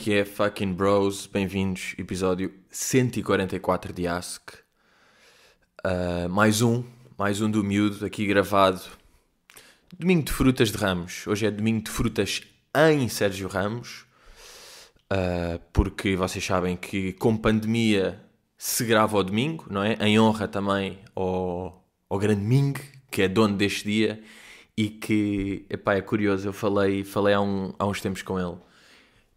que é, fucking bros? Bem-vindos, episódio 144 de Ask. Uh, mais um, mais um do miúdo, aqui gravado. Domingo de frutas de Ramos. Hoje é domingo de frutas em Sérgio Ramos. Uh, porque vocês sabem que com pandemia se grava ao domingo, não é? Em honra também ao, ao grande Ming, que é dono deste dia e que, epá, é curioso, eu falei, falei há, um, há uns tempos com ele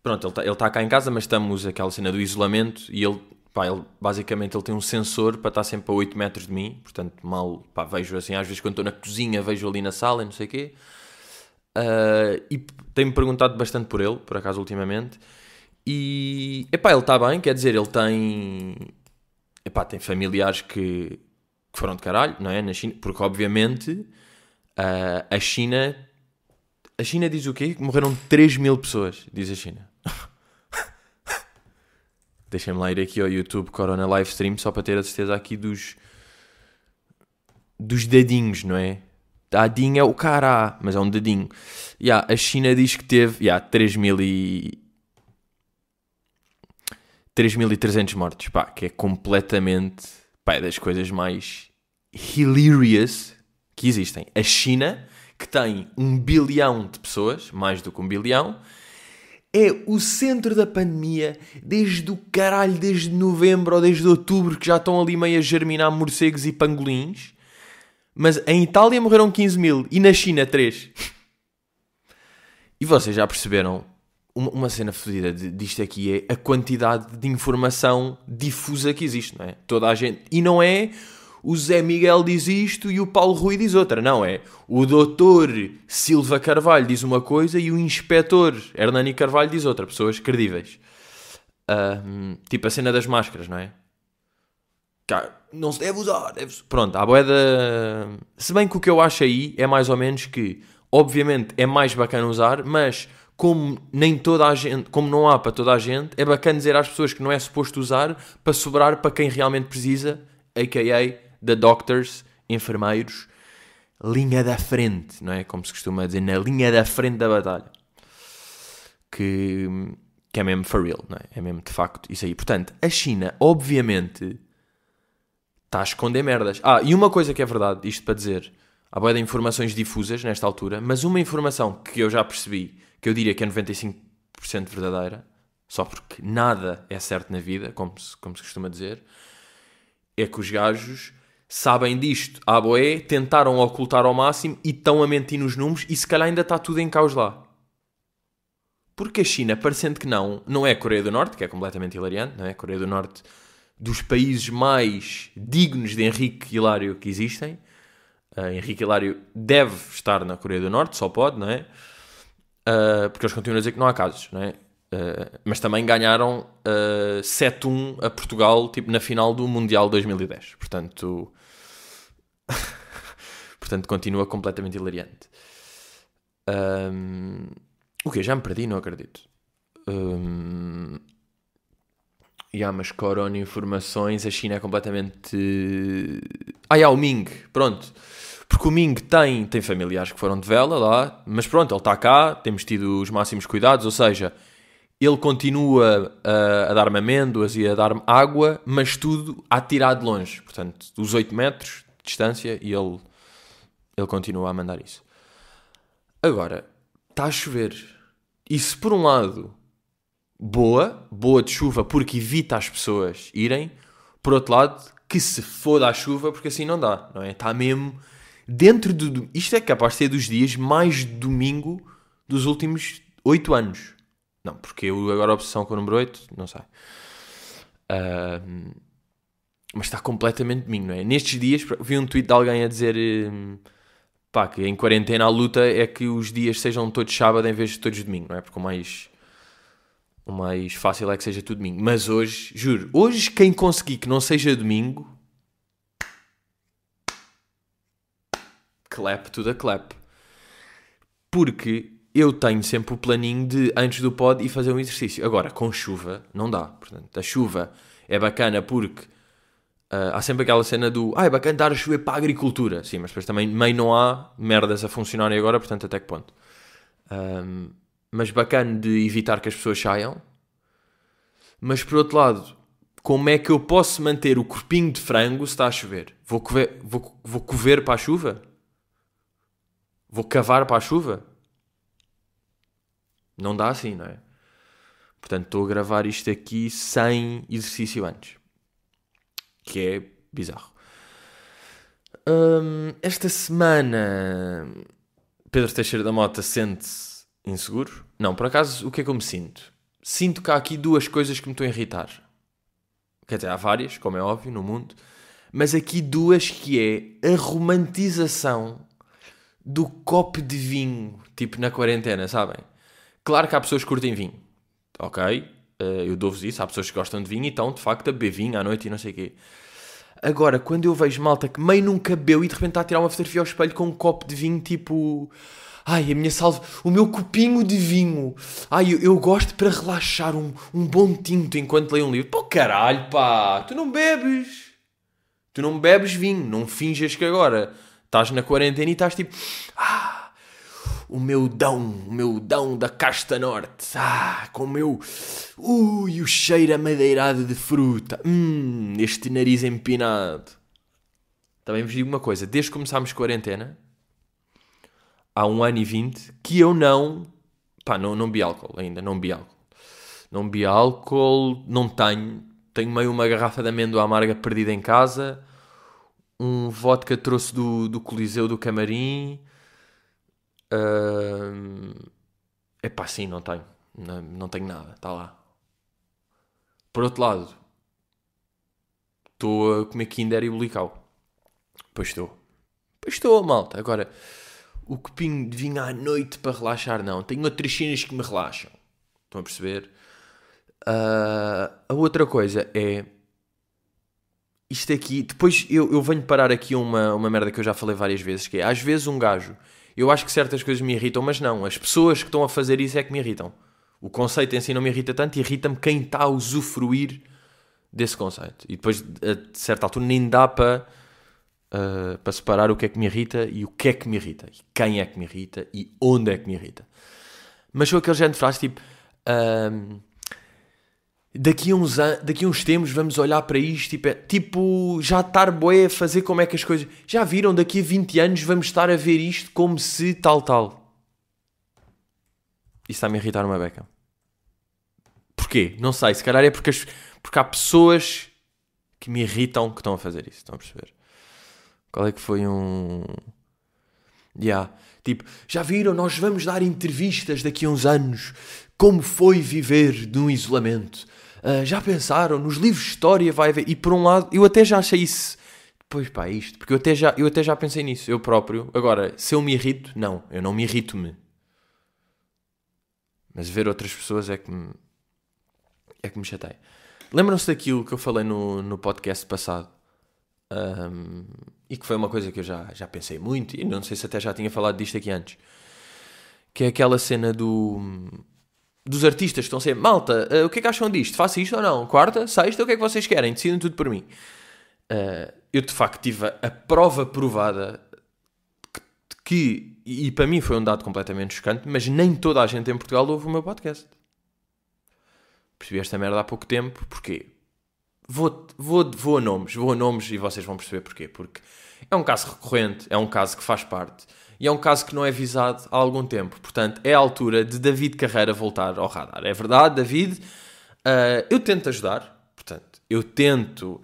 pronto, ele está tá cá em casa, mas estamos aquela cena do isolamento e ele, pá, ele basicamente ele tem um sensor para estar sempre a 8 metros de mim, portanto mal, pá, vejo assim, às vezes quando estou na cozinha vejo ali na sala e não sei o quê. Uh, e tenho-me perguntado bastante por ele, por acaso, ultimamente. E, epá, ele está bem, quer dizer, ele tem... Epá, tem familiares que, que foram de caralho, não é? Na China, porque obviamente uh, a China. A China diz o quê? Morreram 3 mil pessoas, diz a China. Deixem-me lá ir aqui ao YouTube Corona Livestream só para ter a certeza aqui dos. dos dedinhos, não é? Dadinho é o cara, mas é um dedinho. Yeah, a China diz que teve. Yeah, 3 mil e. 3.300 mortos, pá, que é completamente pá, é das coisas mais hilarious que existem. A China, que tem um bilhão de pessoas, mais do que um bilhão, é o centro da pandemia desde o caralho, desde novembro ou desde outubro, que já estão ali meio a germinar morcegos e pangolins. Mas em Itália morreram 15 mil e na China 3. e vocês já perceberam uma, cena fodida disto aqui é a quantidade de informação difusa que existe, não é? Toda a gente. E não é o Zé Miguel diz isto e o Paulo Rui diz outra. Não, é o doutor Silva Carvalho diz uma coisa e o inspetor Hernani Carvalho diz outra. Pessoas credíveis. Uh, tipo a cena das máscaras, não é? Cara, não se deve usar. Deve -se... Pronto, a boeda. Se bem que o que eu acho aí é mais ou menos que, obviamente, é mais bacana usar, mas como nem toda a gente, como não há para toda a gente, é bacana dizer às pessoas que não é suposto usar para sobrar para quem realmente precisa, a.k.a da doctors, enfermeiros, linha da frente, não é? Como se costuma dizer, na linha da frente da batalha. Que, que é mesmo for real, não é? É mesmo de facto isso aí. Portanto, a China, obviamente, está a esconder merdas. Ah, e uma coisa que é verdade, isto para dizer, há boia de informações difusas nesta altura, mas uma informação que eu já percebi, que eu diria que é 95% verdadeira, só porque nada é certo na vida, como se, como se costuma dizer, é que os gajos sabem disto, à boé, tentaram ocultar ao máximo e estão a mentir nos números e se calhar ainda está tudo em caos lá. Porque a China, parecendo que não, não é a Coreia do Norte, que é completamente hilariante, não é? A Coreia do Norte dos países mais dignos de Henrique Hilário que existem. Uh, Henrique Hilário deve estar na Coreia do Norte, só pode, não é? Uh, porque eles continuam a dizer que não há casos, não é? Uh, mas também ganharam 7-1 a Portugal, tipo, na final do Mundial 2010. Portanto, Portanto, continua completamente hilariante. Um, o que Já me perdi? Não acredito. Um, e há umas corona informações, a China é completamente. Ah, há o Ming, pronto. Porque o Ming tem, tem familiares que foram de vela lá, mas pronto, ele está cá, temos tido os máximos cuidados, ou seja, ele continua a, a dar-me amêndoas e a dar-me água, mas tudo a tirar de longe. Portanto, os 8 metros, distância e ele, ele continua a mandar isso. Agora, está a chover. Isso, por um lado, boa, boa de chuva porque evita as pessoas irem. Por outro lado, que se foda a chuva porque assim não dá, não é? Está mesmo dentro do. Isto é capaz de ser dos dias mais domingo dos últimos 8 anos. Não, porque eu agora a obsessão com o número 8, não sei. Uh, mas está completamente domingo, não é? Nestes dias vi um tweet de alguém a dizer hum, pá, que em quarentena a luta é que os dias sejam todos sábado em vez de todos domingo, não é? Porque o mais, o mais fácil é que seja tudo domingo. Mas hoje, juro, hoje quem conseguir que não seja domingo, clap tudo a clap. Porque eu tenho sempre o planinho de, antes do pod, ir fazer um exercício. Agora, com chuva, não dá. Portanto, a chuva é bacana porque Uh, há sempre aquela cena do ah, é bacana dar a chover para a agricultura. Sim, mas depois também meio não há merdas a funcionarem agora, portanto, até que ponto? Um, mas bacana de evitar que as pessoas saiam. Mas por outro lado, como é que eu posso manter o corpinho de frango se está a chover? Vou cover, vou, vou cover para a chuva? Vou cavar para a chuva? Não dá assim, não é? Portanto, estou a gravar isto aqui sem exercício antes que é bizarro. Hum, esta semana, Pedro Teixeira da Mota sente-se inseguro. Não, por acaso, o que é que eu me sinto? Sinto que há aqui duas coisas que me estão a irritar. Quer dizer, há várias, como é óbvio, no mundo. Mas aqui duas que é a romantização do copo de vinho, tipo na quarentena, sabem? Claro que há pessoas que curtem vinho, ok? Eh, eu dou-vos isso, há pessoas que gostam de vinho e estão de facto a beber vinho à noite e não sei o quê. Agora, quando eu vejo malta que meio nunca bebeu e de repente está a tirar uma fotografia ao espelho com um copo de vinho tipo. Ai, a minha salva. O meu copinho de vinho. Ai, eu, eu gosto para relaxar um, um bom tinto enquanto leio um livro. Pô, caralho, pá! Tu não bebes. Tu não bebes vinho. Não finges que agora estás na quarentena e estás tipo. Ah, o meu dão, o meu dão da casta norte. Ah, com o meu. Ui, o cheiro amadeirado de fruta. Hum, este nariz empinado. Também vos digo uma coisa: desde que começámos quarentena, há um ano e vinte, que eu não. pá, não, não bi álcool ainda, não bi álcool. Não bi álcool, não tenho. Tenho meio uma garrafa de amêndoa amarga perdida em casa, um vodka trouxe do, do Coliseu do Camarim é uh, pá, sim, não tenho. Não, não tenho nada, está lá. Por outro lado, estou a comer Kinder e Bulical. Pois estou. Pois estou, malta. Agora, o copinho de vinho à noite para relaxar, não. Tenho outras cenas que me relaxam. Estão a perceber? Uh, a outra coisa é isto aqui, depois eu, eu venho parar aqui uma, uma merda que eu já falei várias vezes, que é, às vezes um gajo eu acho que certas coisas me irritam, mas não. As pessoas que estão a fazer isso é que me irritam. O conceito em si não me irrita tanto, irrita-me quem está a usufruir desse conceito. E depois, a certa altura, nem dá para ah, uh, separar o que é que me irrita e o que é que me irrita. E quem é que me irrita e onde é que me irrita. Mas sou aquele género de frase tipo. Ah, daqui a uns, an... daqui uns tempos vamos olhar para isto, tipo, é... tipo já estar boé a fazer como é que as coisas. Já viram? Daqui a 20 anos vamos estar a ver isto como se tal, tal. Isso está-me irritar uma beca. Porquê? Não sei. Se calhar é porque, as... porque há pessoas que me irritam que estão a fazer isso. Estão a perceber? Qual é que foi um. Yeah. Tipo, já viram? Nós vamos dar entrevistas daqui a uns anos. Como foi viver num isolamento? Ah, já pensaram, nos livros de história vai haver. E por um lado, eu até já achei isso. Pois pá, é isto, porque eu até já, eu até já pensei nisso, eu próprio. Agora, se eu me irrito, não, eu não me irrito-me. Mas ver outras pessoas é que me, é que me chateia. Lembram-se daquilo que eu falei no, no podcast passado? Um, e que foi uma coisa que eu já, já pensei muito, e não sei se até já tinha falado disto aqui antes, que é aquela cena do dos artistas que estão sempre, malta, uh, o que é que acham disto? Faço isto ou não? Quarta, sexta, o que é que vocês querem? Decidam tudo por mim. Uh, eu de facto tive a, prova provada que, que, e para mim foi um dado completamente chocante, mas nem toda a gente em Portugal ouve o meu podcast. Percebi esta merda há pouco tempo, porquê? Vou, vou, vou a nomes, vou a nomes e vocês vão perceber porquê. Porque é um caso recorrente, é um caso que faz parte e é um caso que não é visado há algum tempo. Portanto, é a altura de David Carreira voltar ao radar. É verdade, David, uh, eu tento ajudar, portanto, eu tento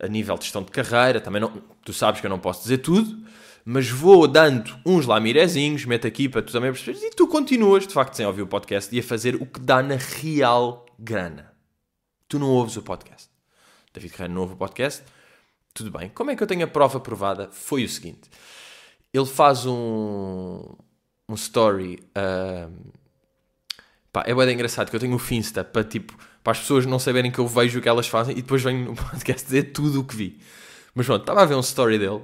a nível de gestão de carreira, também não, tu sabes que eu não posso dizer tudo, mas vou dando uns lamirezinhos, meto aqui para tu também perceberes, e tu continuas, de facto, sem ouvir o podcast, e a fazer o que dá na real grana. Tu não ouves o podcast. David Carreira não ouve o podcast, tudo bem. Como é que eu tenho a prova provada? Foi o seguinte. Ele faz um, um story. Uh, pá, é bem engraçado que eu tenho o um Finsta para tipo para as pessoas não saberem que eu vejo o que elas fazem e depois venho no podcast dizer tudo o que vi. Mas pronto, estava a ver um story dele,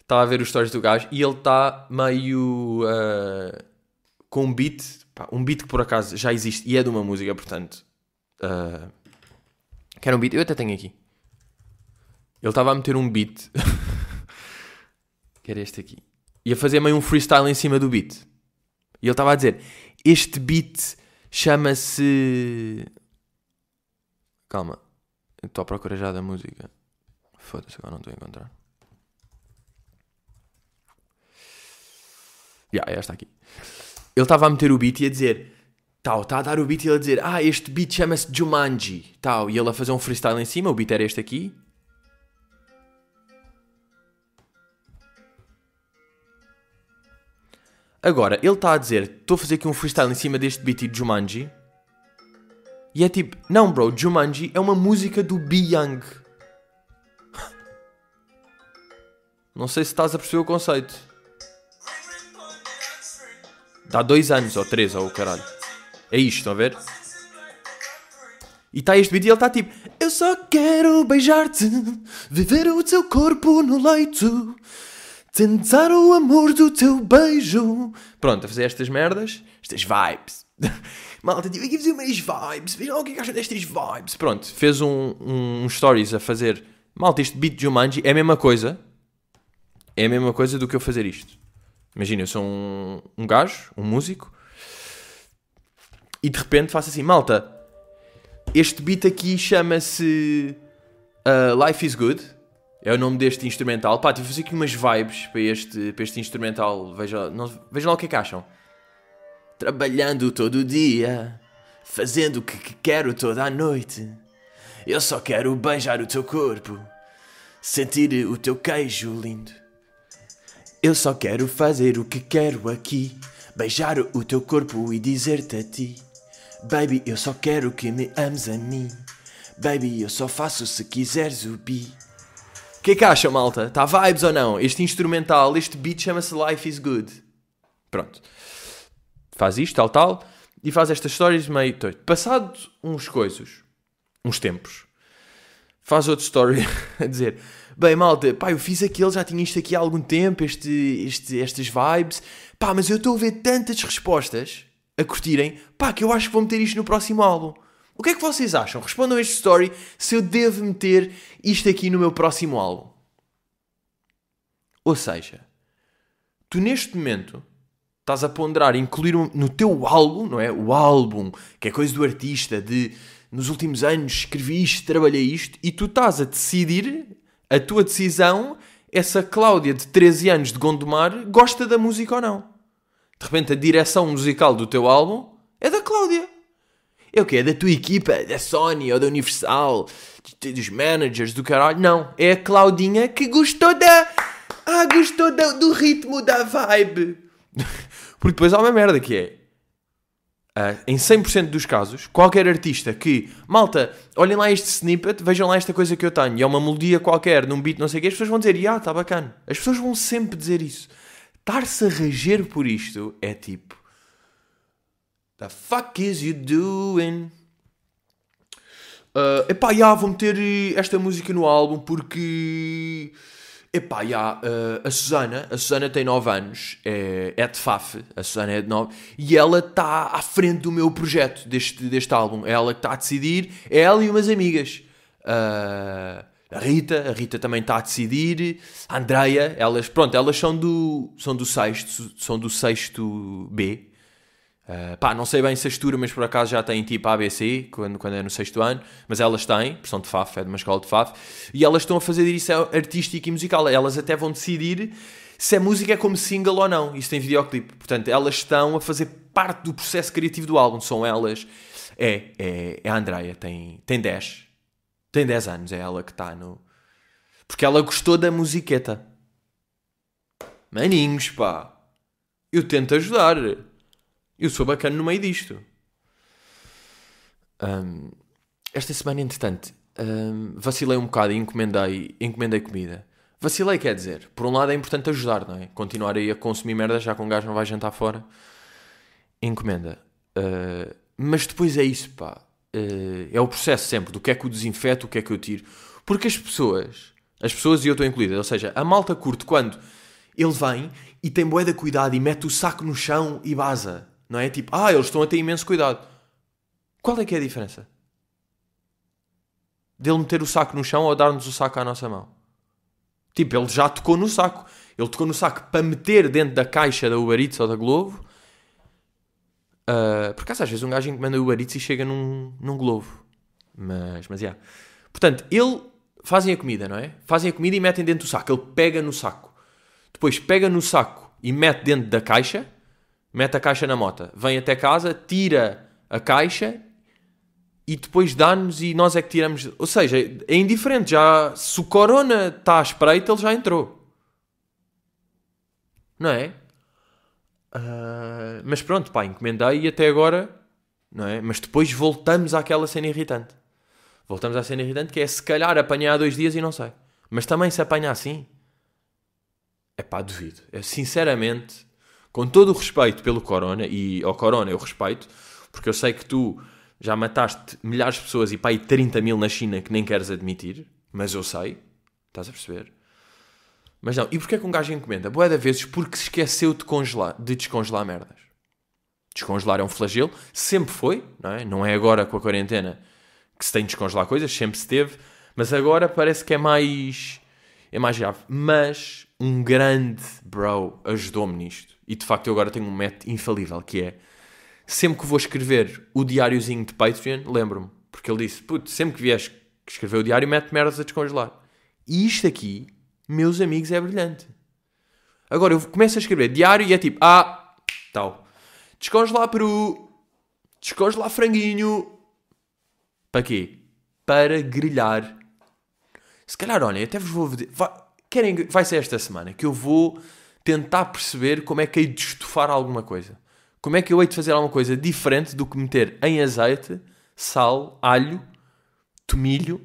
estava a ver os stories do gajo e ele está meio uh, com um beat, pá, um beat que por acaso já existe e é de uma música, portanto. Uh, quero um beat, eu até tenho aqui. Ele estava a meter um beat. que era este aqui. Ia fazer meio um freestyle em cima do beat. E ele estava a dizer: Este beat chama-se. Calma, estou a procurar já da música. Foda-se, agora não estou a encontrar. já yeah, esta aqui. Ele estava a meter o beat e a dizer: Tal, está a dar o beat e ele a dizer: Ah, este beat chama-se Jumanji. Tal, e ele a fazer um freestyle em cima. O beat era este aqui. Agora, ele está a dizer, estou a fazer aqui um freestyle em cima deste beat de Jumanji. E é tipo, não bro, Jumanji é uma música do Be Young. Não sei se estás a perceber o conceito. Dá dois anos, ou três, ou o caralho. É isto, estão a ver? E está este beat, e ele está tipo Eu só quero beijar-te Viver o teu corpo no leito Tentar o amor do teu beijo. Pronto, a fazer estas merdas, estas vibes. Malta, tipo, aqui fazer umas vibes. Vejam o que é que acham destas vibes. Pronto, fez um, um, um stories a fazer. Malta, este beat de Jumanji é a mesma coisa. É a mesma coisa do que eu fazer isto. Imagina, eu sou um, um gajo, um músico. E de repente faço assim, malta. Este beat aqui chama-se uh, Life is Good é o nome deste instrumental. Pá, tive a fazer aqui umas vibes para este, para este instrumental. Vejam, não, vejam lá o que é que acham. Trabalhando todo dia, fazendo o que, que quero toda a noite. Eu só quero beijar o teu corpo, sentir o teu queijo lindo. Eu só quero fazer o que quero aqui, beijar o teu corpo e dizer-te a ti. Baby, eu só quero que me ames a mim. Baby, eu só faço se quiseres o bi. O que é que acha, malta? Está vibes ou não? Este instrumental, este beat chama-se Life is Good. Pronto. Faz isto, tal, tal. E faz estas stories meio doido. Passado uns coisas, uns tempos, faz outro story a dizer: Bem, malta, pá, eu fiz aquele, já tinha isto aqui há algum tempo, este, este, estas vibes. Pá, mas eu estou a ver tantas respostas a curtirem, pá, que eu acho que vou meter isto no próximo álbum. O que é que vocês acham? Respondam este story se eu devo meter isto aqui no meu próximo álbum. Ou seja, tu neste momento estás a ponderar incluir no teu álbum, não é? O álbum, que é coisa do artista, de nos últimos anos escrevi isto, trabalhei isto, e tu estás a decidir, a tua decisão, essa Cláudia de 13 anos de Gondomar gosta da música ou não. De repente a direção musical do teu álbum é da Cláudia. Eu que é da tua equipa, da Sony ou da Universal, dos managers, do caralho. Não, é a Claudinha que gostou da. Ah, gostou da, do ritmo, da vibe. Porque depois há uma merda que é. Uh, em 100% dos casos, qualquer artista que, malta, olhem lá este snippet, vejam lá esta coisa que eu tenho, e é uma melodia qualquer, num beat, não sei o quê, as pessoas vão dizer, ah, está bacana. As pessoas vão sempre dizer isso. Estar-se a reger por isto é tipo, The fuck is you doing? Uh, epá, já, vou meter eh, esta música no álbum porque. Epá, já, uh, a Susana, a Susana tem 9 anos, é, é de FAF, a Susana é de 9, e ela está à frente do meu projeto deste, deste álbum. É ela que está a decidir, é ela e umas amigas. Uh, a Rita, a Rita também está a decidir, a Andrea, elas, pronto, elas são do, são do sexto, são do sexto B, ah, pá, não sei bem se as turmas por acaso já têm tipo ABC, quando, quando é no sexto ano, mas elas têm, são de FAF, é de uma escola de FAF, e elas estão a fazer isso artístico e musical. Elas até vão decidir se a música é como single ou não. Isso tem videoclipe. Portanto, elas estão a fazer parte do processo criativo do álbum. São elas. É, é, é a Andrea, tem, tem 10. Tem 10 anos, é ela que está no. Porque ela gostou da musiqueta. Maninhos, pá. Eu tento ajudar. Eu sou bacana no meio disto. Um, esta semana, entretanto, um, vacilei um bocado e encomendei, encomendei comida. Vacilei, quer dizer, por um lado é importante ajudar, não é? Continuar aí a consumir merda, já com um gajo não vai jantar fora. Encomenda. Uh, mas depois é isso, pá. Uh, é o processo sempre do que é que eu desinfeto, o que é que eu tiro. Porque as pessoas, as pessoas e eu estou incluído ou seja, a malta curte quando ele vem e tem boeda cuidado e mete o saco no chão e baza. Não é tipo, ah, eles estão a ter imenso cuidado. Qual é que é a diferença? Dele meter o saco no chão ou dar-nos o saco à nossa mão? Tipo, ele já tocou no saco. Ele tocou no saco para meter dentro da caixa da Uber Eats ou da Globo. Uh, ah, por acaso, às vezes um gajo encomenda Uber Eats e chega num, num Globo. Mas, mas, yeah. Portanto, ele... Fazem a comida, não é? Fazem a comida e metem dentro do saco. Ele pega no saco. Depois pega no saco e mete dentro da caixa mete a caixa na moto, vem até casa, tira a caixa e depois dá-nos e nós é que tiramos. Ou seja, é indiferente. Já, se o Corona está à espreita, ele já entrou. Não é? Uh, mas pronto, pá, encomendei e até agora, não é? Mas depois voltamos àquela cena irritante. Voltamos à cena irritante que é se calhar apanhar dois dias e não sei. Mas também se apanha assim, é pá, duvido. Eu, sinceramente, com todo o respeito pelo Corona, e ao Corona eu respeito, porque eu sei que tu já mataste milhares de pessoas e pai 30 mil na China que nem queres admitir, mas eu sei, estás a perceber? Mas não, e porquê que um gajo encomenda? é da vezes porque se esqueceu de, congelar, de descongelar merdas. Descongelar é um flagelo, sempre foi, não é? Não é agora com a quarentena que se tem de descongelar coisas, sempre se teve, mas agora parece que é mais. é mais grave. Mas um grande bro ajudou-me nisto. E de facto eu agora tenho um método infalível, que é sempre que vou escrever o diáriozinho de Patreon, lembro-me. Porque ele disse, puto, sempre que vieres escrever o diário, mete merdas a descongelar. E isto aqui, meus amigos, é brilhante. Agora eu começo a escrever diário e é tipo, ah, tal. Descongelar peru, descongelar franguinho. Para quê? Para grelhar. Se calhar, olhem, até vos vou... Vai, querem, vai ser esta semana que eu vou tentar perceber como é que hei de estufar alguma coisa. Como é que eu hei de fazer alguma coisa diferente do que meter em azeite, sal, alho, tomilho,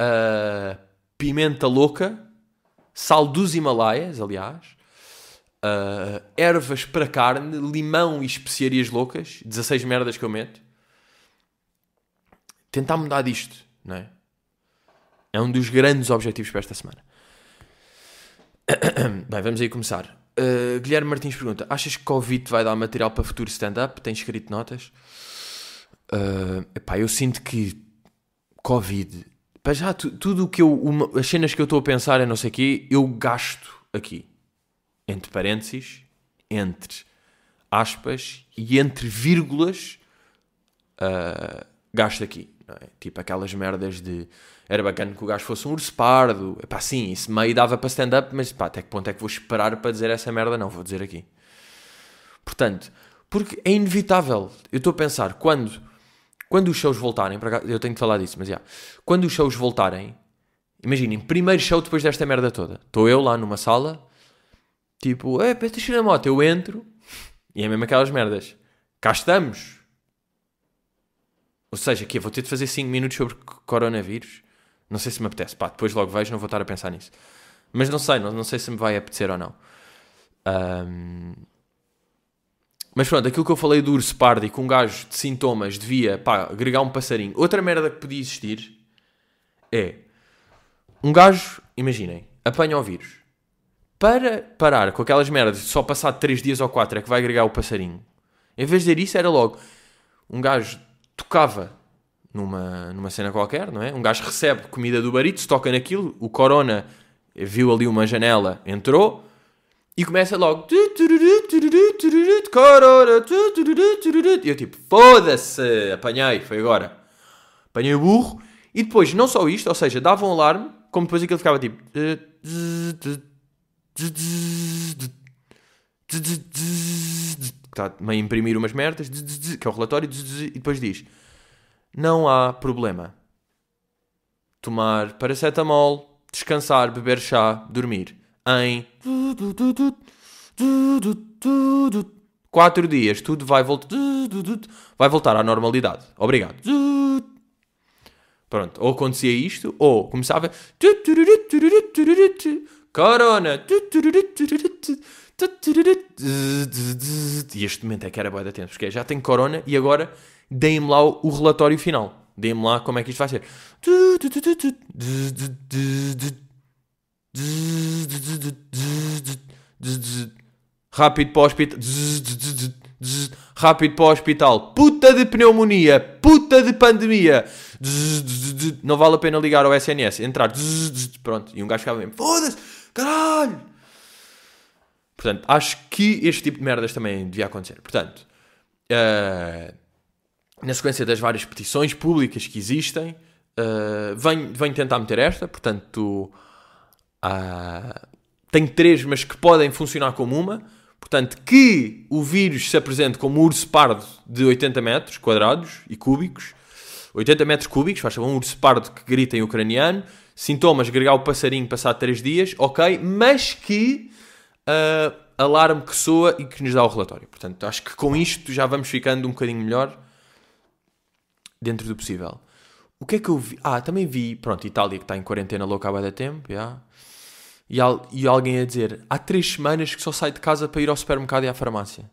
uh, pimenta louca, sal dos Himalaias, aliás, uh, ervas para carne, limão e especiarias loucas, 16 merdas que eu meto. Tentar mudar disto, não é? É um dos grandes objetivos para esta semana. Bem, vamos aí começar. Uh, Guilherme Martins pergunta: Achas que Covid vai dar material para futuro stand-up? Tem escrito notas? Uh, epá, eu sinto que Covid. Para já, tu, tudo o que eu. Uma, as cenas que eu estou a pensar em é não sei o quê, eu gasto aqui. Entre parênteses, entre aspas e entre vírgulas, uh, gasto aqui. É? Tipo aquelas merdas de. Era bacana que o gajo fosse um urso pardo. Pá, sim, isso meio dava para stand-up, mas pá, até que ponto é que vou esperar para dizer essa merda? Não, vou dizer aqui. Portanto, porque é inevitável. Eu estou a pensar, quando, quando os shows voltarem, para eu tenho que falar disso, mas já. Yeah, quando os shows voltarem, imaginem, primeiro show depois desta merda toda. Estou eu lá numa sala, tipo, é, deixa a moto, eu entro, e é mesmo aquelas merdas. Cá estamos, ou seja, que vou ter de fazer 5 minutos sobre coronavírus? Não sei se me apetece. Pá, depois logo vejo, não vou estar a pensar nisso. Mas não sei, não, não sei se me vai apetecer ou não. Um... Mas pronto, aquilo que eu falei do urso pardo e que um gajo de sintomas devia pá, agregar um passarinho. Outra merda que podia existir é um gajo, imaginem, apanha o vírus. Para parar com aquelas merdas de só passar 3 dias ou 4 é que vai agregar o passarinho. Em vez de dizer isso, era logo um gajo tocava numa, numa cena qualquer, não é? Um gajo recebe comida do barito, se toca naquilo, o Corona viu ali uma janela, entrou e começa logo. Corona! E eu tipo, foda-se! Apanhei, foi agora. Apanhei o burro e depois, não só isto, ou seja, dava um alarme, como depois aquilo ficava tipo está a imprimir umas merdas, que é o relatório, e depois diz: Não há problema. Tomar paracetamol, descansar, beber chá, dormir. Em 4 dias tudo vai, voltar vai voltar à normalidade. Obrigado. Pronto, ou acontecia isto, ou começava. Corona! E este momento é que era boa da tempo, porque é, já tenho corona e agora deem-me lá o relatório final. Deem-me lá como é que isto vai ser. Rápido para o hospital. Rápido para o hospital. Puta de pneumonia. Puta de pandemia. Não vale a pena ligar ao SNS. Entrar. Pronto. E um gajo ficava mesmo. Foda-se. Caralho. Portanto, acho que este tipo de merdas também devia acontecer. Portanto, uh, na sequência das várias petições públicas que existem, uh, venho, venho tentar meter esta. Portanto, uh, tenho três, mas que podem funcionar como uma. Portanto, que o vírus se apresente como um urso pardo de 80 metros quadrados e cúbicos, 80 metros cúbicos, faz um urso pardo que grita em ucraniano, sintomas, gregar o passarinho passado 3 dias, ok, mas que uh, alarme que soa e que nos dá o relatório. Portanto, acho que com isto já vamos ficando um bocadinho melhor dentro do possível. O que é que eu vi? Ah, também vi, pronto, Itália que está em quarentena louca há de tempo, yeah. e, al e alguém a dizer, há três semanas que só sai de casa para ir ao supermercado e à farmácia.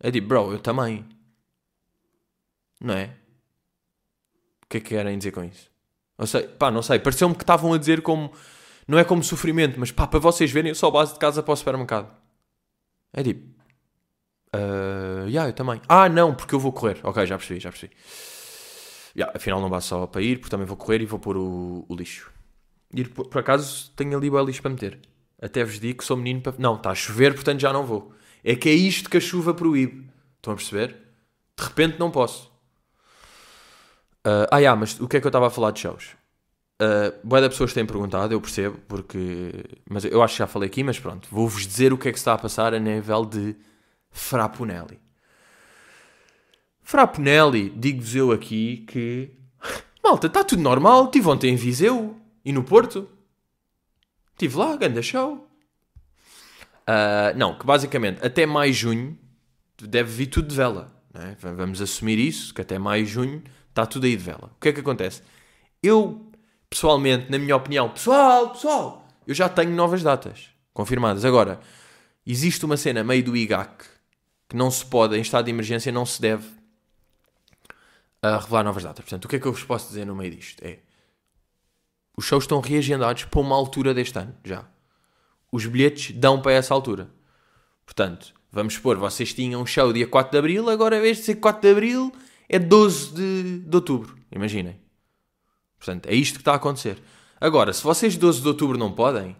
É tipo, bro, eu também. Não é? O que é que querem dizer com isso? Não sei, pá, não sei. Pareceu-me que estavam a dizer como não é como sofrimento, mas pá, para vocês verem, eu só base de casa para o supermercado. É tipo. Uh, yeah, eu também. Ah, não, porque eu vou correr. Ok, já percebi, já percebi. Yeah, afinal, não basta só para ir, porque também vou correr e vou pôr o, o lixo. Ir, por, por, acaso, tenho ali o lixo para meter. Até vos digo que sou menino para. Não, está a chover, portanto já não vou. É que é isto que a chuva proíbe. Estão a perceber? De repente não posso. Uh, ah, yeah, mas o que é que eu estava a falar de shows? Ah, boa da pessoas têm perguntado, eu percebo, porque. Mas eu acho que já falei aqui, mas pronto, vou-vos dizer o que é que está a passar a nível de Frapunelli. Frapunelli, digo-vos eu aqui que. Malta, está tudo normal. Estive ontem em Viseu e no Porto. Estive lá, ganda show. Uh, não, que basicamente até mais junho deve vir tudo de vela. Né? Vamos assumir isso, que até mais junho está tudo aí de vela. O que é que acontece? Eu pessoalmente, na minha opinião, pessoal, pessoal, eu já tenho novas datas confirmadas. Agora, existe uma cena meio do IGAC que não se pode, em estado de emergência, não se deve ah, revelar novas datas. Portanto, o que é que eu vos posso dizer no meio disto? É os shows estão reagendados para uma altura deste ano, já. Os bilhetes dão para essa altura. Portanto, vamos supor, vocês tinham um show dia 4 de Abril, agora em vez de ser 4 de Abril, é 12 de, de Outubro. Imaginem. Portanto, é isto que está a acontecer. Agora, se vocês 12 de outubro não podem,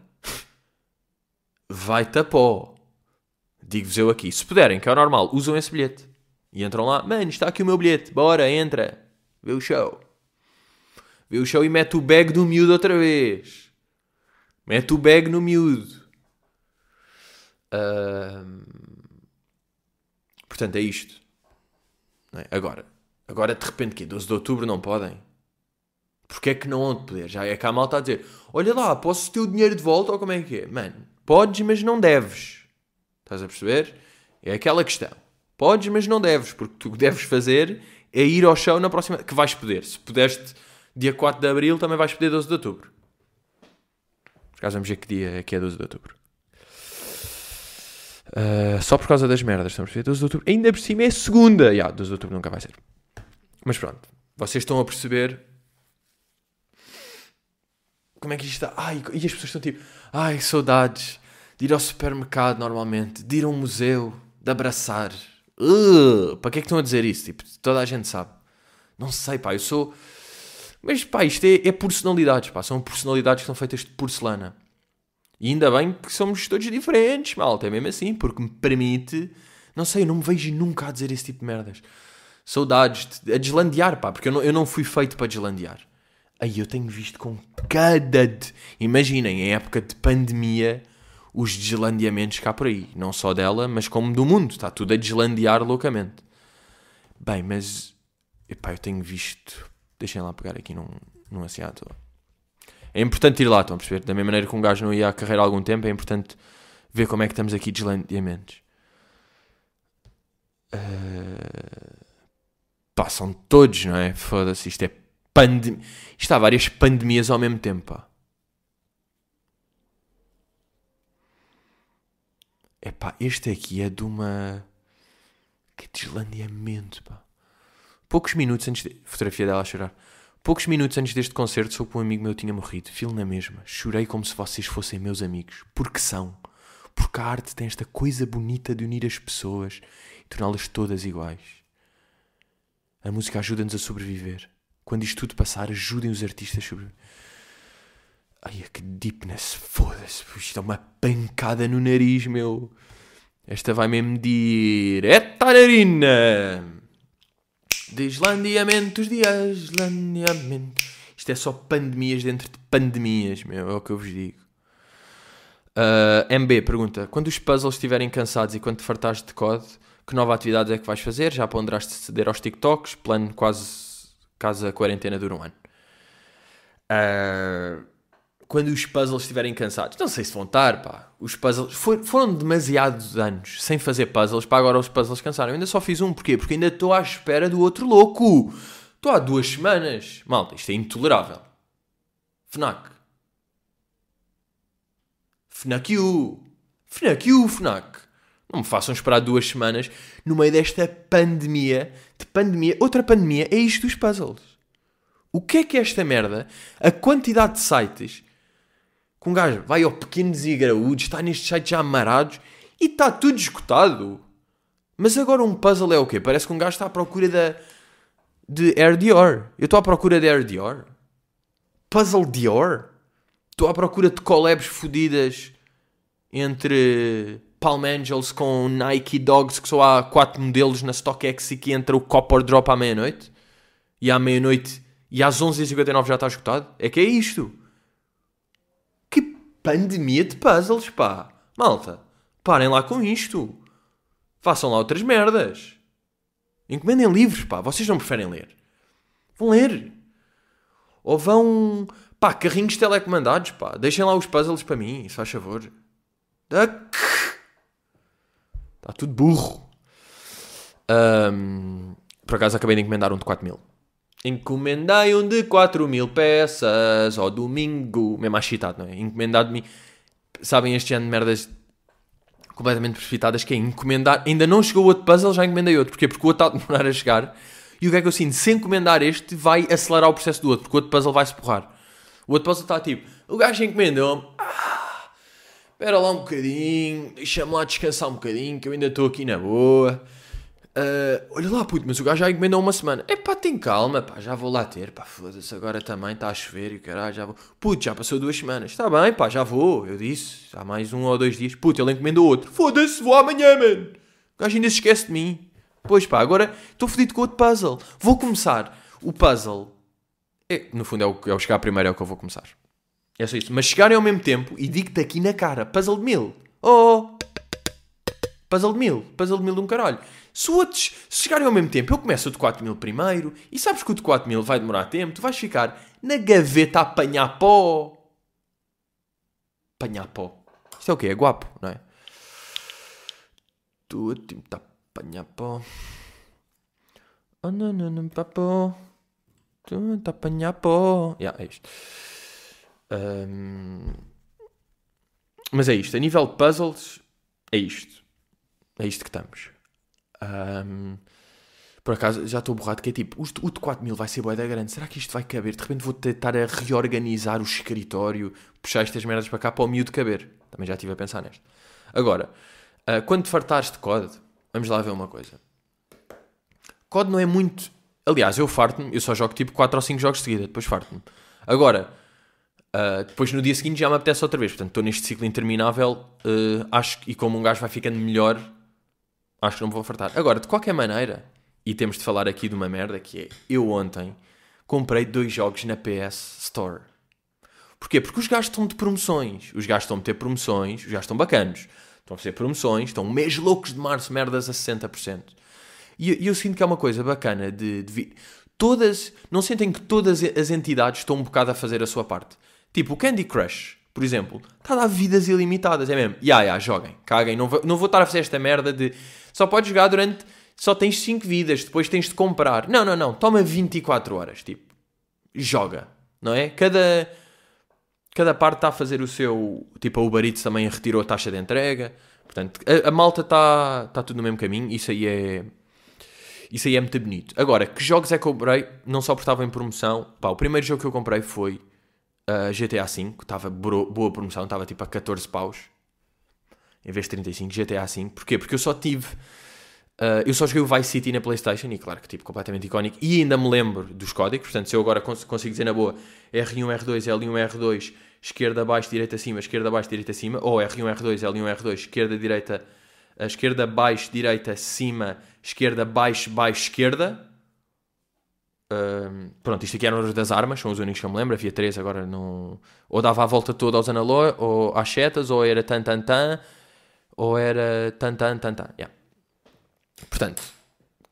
vai tapó. Digo-vos eu aqui. Se puderem, que é o normal, usam esse bilhete. E entram lá. Mano, está aqui o meu bilhete. Bora, entra. Vê o show. Vê o show e mete o bag do miúdo outra vez. Mete o bag no miúdo. Portanto, é isto. É? Agora, agora de repente, que 12 de outubro não podem. Porque é que não hão de poder? Já é que a malta a dizer: olha lá, posso ter o dinheiro de volta ou como é que é? Mano, podes, mas não deves. Estás a perceber? É aquela questão. Podes, mas não deves, porque tu o que deves fazer é ir ao chão na próxima. que vais poder. Se pudeste dia 4 de abril, também vais poder 12 de outubro. Por acaso vamos ver que dia é que é 12 de outubro. Uh, só por causa das merdas, estamos a 12 de outubro. Ainda por cima é segunda. Ya, yeah, 12 de outubro nunca vai ser. Mas pronto, vocês estão a perceber como é que isto está? Ai, e as pessoas estão tipo, ai, saudades de ir ao supermercado normalmente, de ir a um museu, de abraçar. Uh, para que é que estão a dizer isso? Tipo, toda a gente sabe. Não sei, pá, eu sou. Mas pá, isto é, é personalidades, pá. São personalidades que são feitas de porcelana. E ainda bem que somos todos diferentes, malta. É mesmo assim, porque me permite. Não sei, eu não me vejo nunca a dizer esse tipo de merdas. Saudades, de, a deslandear, pá, porque eu não, eu não fui feito para deslandear. Aí eu tenho visto com cada. De... Imaginem, em época de pandemia, os deslandeamentos cá por aí. Não só dela, mas como do mundo. Está tudo a deslandear loucamente. Bem, mas. Epá, eu tenho visto. Deixem lá pegar aqui num, num assim É importante ir lá, estão a perceber? Da mesma maneira que um gajo não ia à carreira há algum tempo, é importante ver como é que estamos aqui deslandeamentos. Uh... Ah, Passam todos, não é? Foda-se, isto é pandemia. Isto há várias pandemias ao mesmo tempo, pá. Epá, este aqui é de uma. Que deslandeamento, pá. Poucos minutos antes. De... Fotografia dela a chorar. Poucos minutos antes deste concerto, sou com um amigo meu tinha morrido. Filo na mesma. Chorei como se vocês fossem meus amigos. Porque são. Porque a arte tem esta coisa bonita de unir as pessoas e torná-las todas iguais. A música ajuda-nos a sobreviver. Quando isto tudo passar, ajudem os artistas sobre. Ai, é que deepness, foda-se, isto é uma pancada no nariz, meu. Esta vai mesmo direta, é à narina. Deslandiamento de dias, Isto é só pandemias dentro de pandemias, meu, é o que eu vos digo. Uh, ah, MB pergunta: Quando os puzzles estiverem cansados e quando te fartares de code, que nova atividade é que vais fazer? Já ponderaste ceder aos TikToks? Plano quase caso a quarentena dure um ano. Uh, quando os puzzles estiverem cansados, não sei se vão estar, pá. Os puzzles foram demasiados anos sem fazer puzzles para agora os puzzles cansarem. Eu ainda só fiz um, porquê? Porque ainda estou à espera do outro louco. Estou há duas semanas. Malta, isto é intolerável. Fnac. Fnac you. Fnac you, Fnac. Não me façam esperar duas semanas no meio desta pandemia, de pandemia, outra pandemia, é isto dos puzzles. O que é que é esta merda? A quantidade de sites com um gajo vai ao pequenos e graúdos, está nestes sites já amarados e está tudo escutado. Mas agora um puzzle é o quê? Parece que um gajo está à procura da, de Air Dior. Eu estou à procura de Air Dior. Puzzle Dior? Estou à procura de collabs fodidas entre Palm Angels com Nike Dogs, que só há quatro modelos na StockX e que entra o Copper Drop à meia-noite. E à meia-noite e às 11h59 já está escutado É que é isto. Que pandemia de puzzles, pá. Malta, parem lá com isto. Façam lá outras merdas. Encomendem livros, pá. Vocês não preferem ler. Vão ler. Ou vão. Pá, carrinhos telecomandados, pá. Deixem lá os puzzles para mim, se faz favor. Está tudo burro. Um, por acaso acabei de encomendar um de 4 mil. Encomendei um de 4 mil peças ao domingo. Mesmo achitado, não é? Encomendado-me. Sabem, este ano de merdas completamente precipitadas que é encomendar. Ainda não chegou outro puzzle, já encomendei outro. Porquê? Porque o outro está a demorar a chegar. E o que é que eu sinto? Se encomendar este, vai acelerar o processo do outro, porque o outro puzzle vai se porrar. O outro puzzle está tipo, o gajo encomenda, eu, ah, espera lá um bocadinho, deixa-me lá descansar um bocadinho, que eu ainda estou aqui na boa. Uh, olha lá, puto, mas o gajo já encomendou uma semana. É pá, tem calma, pá, já vou lá ter, pá, foda-se, agora também está a chover e o caralho, já vou. Puto, já passou duas semanas, está bem, pá, já vou, eu disse, há mais um ou dois dias. Puto, ele encomendou outro, foda-se, vou amanhã, mano. O gajo ainda se esquece de mim. Pois pá, agora estou fodido com outro puzzle. Vou começar o puzzle. É, no fundo, é o, é o chegar primeiro, é o que eu vou começar. É só isso. Mas chegarem ao mesmo tempo e digo-te aqui na cara: puzzle de mil. Oh! oh. Puzzle de mil. Puzzle de mil de um caralho. Se outros chegarem ao mesmo tempo, eu começo o de 4 mil primeiro e sabes que o de 4 mil vai demorar tempo, tu vais ficar na gaveta a apanhar pó. Apanhar pó. Isto é o quê? É guapo, não é? Tu último tá a apanhar pó. Oh, não, não, não, papo. pó. Tu tá a apanhar pó. Yeah, é isto. Um, mas é isto. A nível de puzzles, é isto. É isto que estamos. Um, por acaso, já estou borrado que é tipo, o de 4000 vai ser boeda grande, será que isto vai caber? De repente vou tentar a reorganizar o escritório, puxar estas merdas para cá para o miúdo caber. Também já estive a pensar nisto. Agora, uh, quando te fartares de Code, vamos lá ver uma coisa. Code não é muito... Aliás, eu farto-me, eu só jogo tipo 4 ou 5 jogos de seguida, depois farto-me. Agora, Uh, depois no dia seguinte já me apetece outra vez. Portanto, estou neste ciclo interminável. Uh, acho que, e como um gajo vai ficando melhor, acho que não me vou fartar. Agora, de qualquer maneira, e temos de falar aqui de uma merda que é: eu ontem comprei dois jogos na PS Store. Porquê? Porque os gajos estão de promoções. Os gajos estão a meter promoções, os gajos estão bacanos. Estão a fazer promoções, estão mês loucos de março, merdas a 60%. E, e eu sinto que é uma coisa bacana de, de vir. Todas, não sentem que todas as entidades estão um bocado a fazer a sua parte Tipo, o Candy Crush, por exemplo, está a dar vidas ilimitadas, é mesmo. Ya, ya, joguem, caguem, não vou, não vou estar a fazer esta merda de só podes jogar durante. Só tens 5 vidas, depois tens de comprar. Não, não, não, toma 24 horas, tipo, joga, não é? Cada, cada parte está a fazer o seu. Tipo, a Uber Eats também retirou a taxa de entrega. Portanto, a, a malta está tá tudo no mesmo caminho. Isso aí é. Isso aí é muito bonito. Agora, que jogos é que eu comprei? Não só porque estavam em promoção. Pá, o primeiro jogo que eu comprei foi uh, ah, GTA V, estava boa promoção, estava tipo a 14 paus em vez de 35, GTA V. Porquê? Porque eu só tive. Uh, eu só joguei o Vice City na PlayStation e, claro, que tipo, completamente icónico. E ainda me lembro dos códigos, portanto, se eu agora cons consigo dizer na boa R1, R2, L1, R2, esquerda, abaixo, direita, acima, esquerda, abaixo, direita, acima, ou R1, R2, L1, R2, esquerda, direita, ah, esquerda, baixo, direita, cima, esquerda, baixo, baixo, esquerda, pronto, isto aqui eram os das armas, são os únicos que eu me lembro, havia três, agora não. Ou dava a volta toda aos analógicos, ou às setas, ou era tan tan tan, ou era tan tan tan tan. Yeah. Portanto,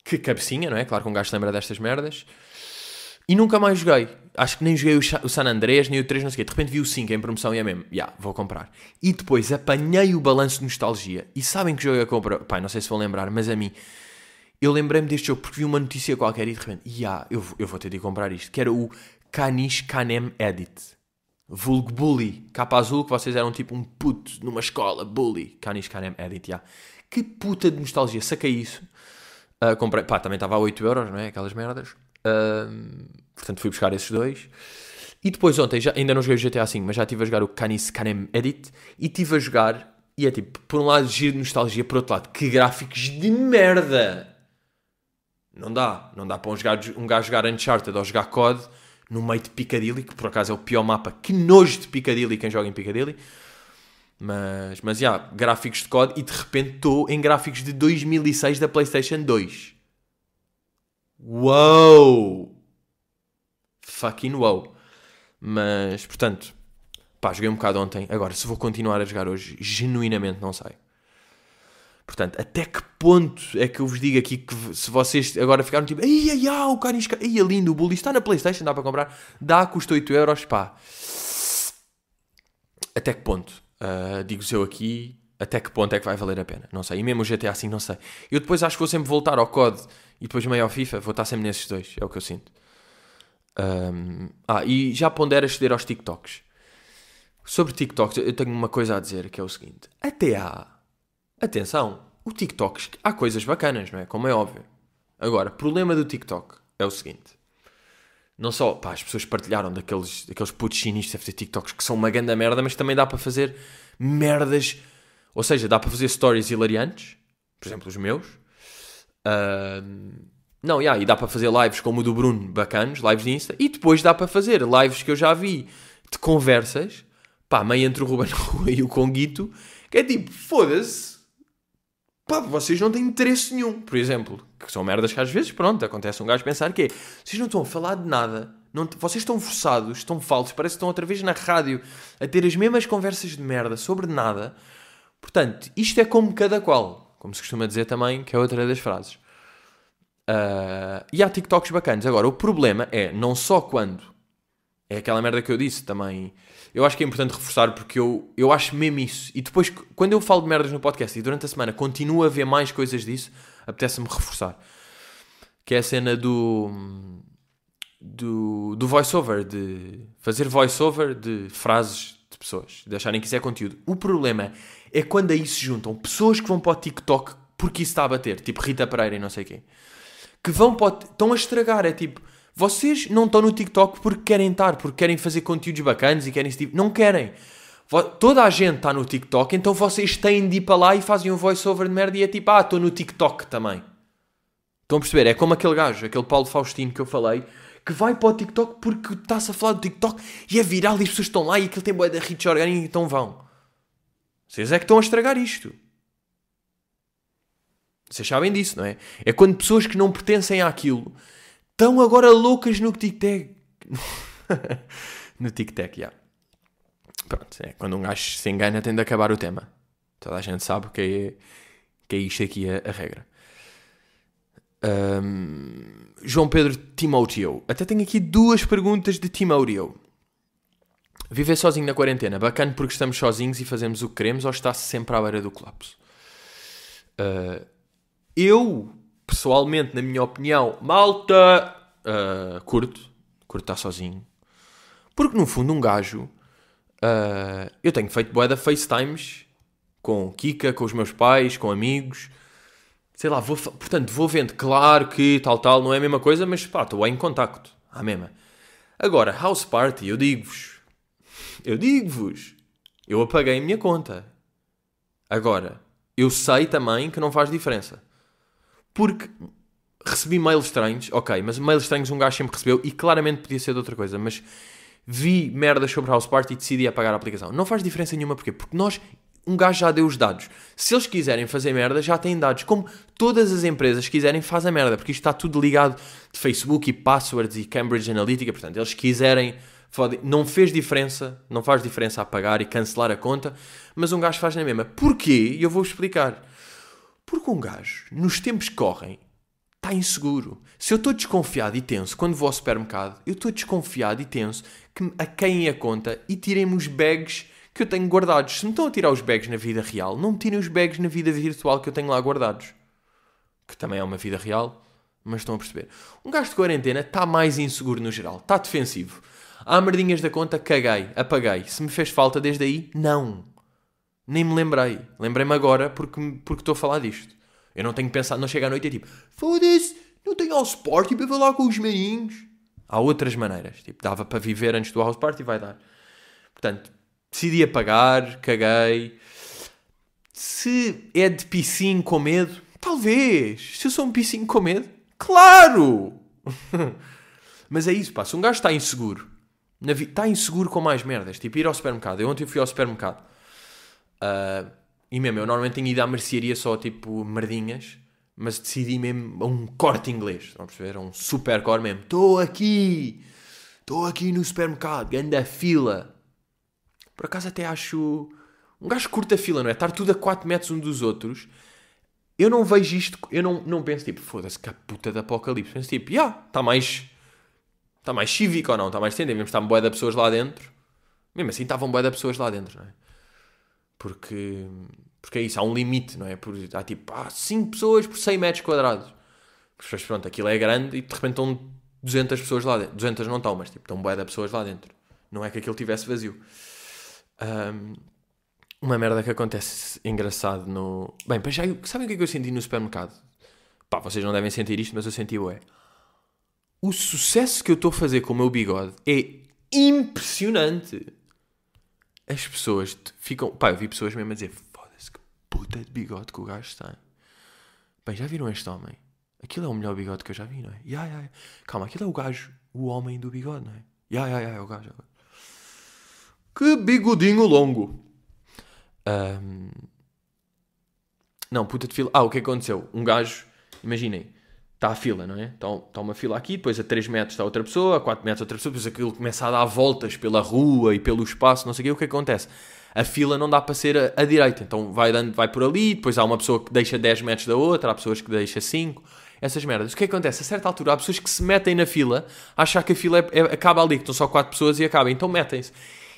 que cabecinha, não é? Claro que um gajo se lembra destas merdas. E nunca mais joguei. Acho que nem joguei o San Andrés, nem o 3, não sei o quê. De repente vi o 5 em promoção e é mesmo, já, yeah, vou comprar. E depois apanhei o balanço de nostalgia. E sabem que jogo é eu compro? Pai, não sei se vão lembrar, mas a mim eu lembrei-me deste jogo porque vi uma notícia qualquer e de repente, yeah, eu, eu vou ter de comprar isto, que era o Canis Canem Edit. Vulgo Bully, capa azul, que vocês eram tipo um puto numa escola, Bully, Canis Canem Edit, yeah. Que puta de nostalgia, saquei isso. Uh, comprei, pá, também estava a 8 euros, não é? Aquelas merdas. Uh, portanto, fui buscar esses dois. E depois ontem, já, ainda não joguei o GTA V, mas já estive a jogar o Canis Canem Edit e estive a jogar. E é tipo, por um lado, giro de nostalgia, por outro lado, que gráficos de merda! Não dá. Não dá para um gajo, um gajo jogar Uncharted ou jogar COD no meio de Piccadilly, que por acaso é o pior mapa. Que nojo de Piccadilly quem joga em Piccadilly. Mas, mas, já, yeah, gráficos de COD e de repente estou em gráficos de 2006 da PlayStation 2. Uou! Fucking wow! Mas, portanto, pá, joguei um bocado ontem. Agora, se vou continuar a jogar hoje, genuinamente não sei. Portanto, até que ponto é que eu vos digo aqui que se vocês agora ficaram tipo, ai, ai, ai, o Karinska, ai, é lindo, o Bully está na Playstation, dá para comprar, dá, custa 8 euros, pá. Até que ponto? Uh, Digo-vos eu aqui, até que ponto é que vai valer a pena? Não sei. E mesmo o GTA assim não sei. Eu depois acho que vou sempre voltar ao COD e depois meio ao FIFA, vou estar sempre nesses dois, é o que eu sinto. Um, ah, e já pondera ceder aos TikToks. Sobre TikToks, eu tenho uma coisa a dizer que é o seguinte: até há Atenção, o TikTok, há coisas bacanas, não é? Como é óbvio. Agora, problema do TikTok é o seguinte. Não só, pá, as pessoas partilharam daqueles, daqueles putos sinistros a fazer TikToks que são uma ganda merda, mas também dá para fazer merdas. Ou seja, dá para fazer stories hilariantes, por exemplo, os meus. Uh, não, yeah, e dá para fazer lives como o do Bruno, bacanas, lives de Insta. E depois dá para fazer lives que eu já vi de conversas, pá, meio entre o Ruben Rua e o Conguito, que é tipo, foda-se, pá, vocês não têm interesse nenhum, por exemplo, que são merdas que às vezes, pronto, acontece um gajo pensar que é, vocês não estão a falar de nada, não, vocês estão forçados, estão falsos, parece que estão outra vez na rádio a ter as mesmas conversas de merda sobre nada. Portanto, isto é como cada qual, como se costuma dizer também, que é outra das frases. Uh, e há TikToks bacanas. Agora, o problema é não só quando é aquela merda que eu disse também eu acho que é importante reforçar porque eu, eu acho mesmo isso. E depois, quando eu falo de merdas no podcast e durante a semana continuo a ver mais coisas disso, apetece-me reforçar. Que é a cena do. do, do voiceover, de fazer voiceover de frases de pessoas, de acharem que isso é conteúdo. O problema é quando aí se juntam pessoas que vão para o TikTok porque isso está a bater, tipo Rita Pereira e não sei quem, que vão para o, estão a estragar, é tipo vocês não estão no TikTok porque querem estar, porque querem fazer conteúdos bacanas e querem esse tipo. Não querem. Toda a gente está no TikTok, então vocês têm de ir para lá e fazem um voiceover de merda e é tipo, ah, estou no TikTok também. Estão a perceber? É como aquele gajo, aquele Paulo Faustino que eu falei, que vai para o TikTok porque está-se a falar do TikTok e é viral e as pessoas estão lá e aquele tem boia da reach e então vão. Vocês é que estão a estragar isto. Vocês sabem disso, não é? É quando pessoas que não pertencem àquilo Estão agora loucas no tic-tac. no tic-tac, já. Yeah. Pronto, é, quando um gajo se engana tem de acabar o tema. Toda a gente sabe que é, que é isto aqui a, a regra. Um, João Pedro Timóteo. Até tenho aqui duas perguntas de Timóteo. Viver sozinho na quarentena. Bacana porque estamos sozinhos e fazemos o que queremos ou está -se sempre à beira do colapso? Uh, eu pessoalmente, na minha opinião, malta, uh, curto, curto estar tá sozinho. Porque no fundo um gajo, uh, eu tenho feito boeda FaceTimes com Kika, com os meus pais, com amigos, sei lá, vou, portanto vou vendo, claro que tal tal não é a mesma coisa, mas pá, estou em contacto, à mesma. Agora, House Party, eu digo-vos, eu digo-vos, eu apaguei a minha conta. Agora, eu sei também que não faz diferença porque recebi mails estranhos, ok, mas mails estranhos um gajo sempre recebeu e claramente podia ser de outra coisa, mas vi merdas sobre House Party e decidi apagar a aplicação. Não faz diferença nenhuma, porquê? Porque nós, um gajo já deu os dados. Se eles quiserem fazer merda, já têm dados. Como todas as empresas quiserem, fazem merda, porque isto está tudo ligado de Facebook e passwords e Cambridge Analytica, portanto, eles quiserem. não fez diferença, não faz diferença apagar e cancelar a conta, mas um gajo faz na mesma. Porquê? E eu vou explicar. Porque um gajo, nos tempos que correm, está inseguro. Se eu estou desconfiado e tenso quando vou ao supermercado, eu estou desconfiado e tenso que a quem é a conta e tirem-me os bags que eu tenho guardados. Se me estão a tirar os bags na vida real, não me tirem os bags na vida virtual que eu tenho lá guardados. Que também é uma vida real, mas estão a perceber. Um gajo de quarentena está mais inseguro no geral, está defensivo. Há merdinhas da conta, caguei, apaguei. Se me fez falta desde aí, não nem me lembrei. Lembrei-me agora porque porque estou a falar disto. Eu não tenho pensado, não chego à noite e é tipo, foda-se, não tenho house party para falar com os marinhos. Há outras maneiras. Tipo, dava para viver antes do house party, vai dar. Portanto, decidi apagar, caguei. Se é de piscinho com medo, talvez. Se eu sou um piscinho com medo, claro! Mas é isso, pá. Se um gajo está inseguro, está inseguro com mais merdas, tipo ir ao supermercado. Eu ontem fui ao supermercado Uh, e mesmo, eu normalmente tenho ido à mercearia só tipo merdinhas, mas decidi mesmo a um corte inglês, estão a perceber? um super corte mesmo. Estou aqui! Estou aqui no supermercado, grande fila. Por acaso até acho. Um gajo curta a fila, não é? Estar tudo a 4 metros um dos outros. Eu não vejo isto, eu não, não penso tipo, foda-se que a puta de apocalipse. Penso tipo, já, yeah, está mais. Está mais cívico ou não? Está mais tendente. Mesmo estavam boia de pessoas lá dentro. Mesmo assim estavam boia de pessoas lá dentro, não é? Porque, porque é isso, há um limite, não é? Por, há tipo ah, 5 pessoas por 100 metros quadrados. Mas pronto, aquilo é grande e de repente estão 200 pessoas lá dentro. 200 não estão, mas tipo, estão boas de pessoas lá dentro. Não é que aquilo tivesse vazio. Um, uma merda que acontece engraçado no. Bem, para já, sabem o que é que eu senti no supermercado? Pá, vocês não devem sentir isto, mas eu senti o é. O sucesso que eu estou a fazer com o meu bigode é impressionante as pessoas ficam. Pá, eu vi pessoas mesmo a dizer: foda-se, que puta de bigode que o gajo tem. Bem, já viram este homem? Aquilo é o melhor bigode que eu já vi, não é? Yeah, yeah, yeah. Calma, aquilo é o gajo, o homem do bigode, não é? Ya, ya, ya, é o gajo. É o gajo. Que bigodinho longo. Um... Não, puta de fila. Ah, o que aconteceu? Um gajo, imaginem, está a fila, não é? Então, está tá uma fila aqui, depois a 3 metros está outra pessoa, a 4 metros outra pessoa, depois aquilo começa a dar voltas pela rua e pelo espaço, não sei o que, o é que acontece? A fila não dá para ser a, direita, então vai, dando, vai por ali, depois há uma pessoa que deixa 10 metros da outra, há pessoas que deixa 5, essas merdas. O é que acontece? A certa altura há pessoas que se metem na fila, achar que a fila é, é, acaba ali, que estão só 4 pessoas e acaba, então metem-se.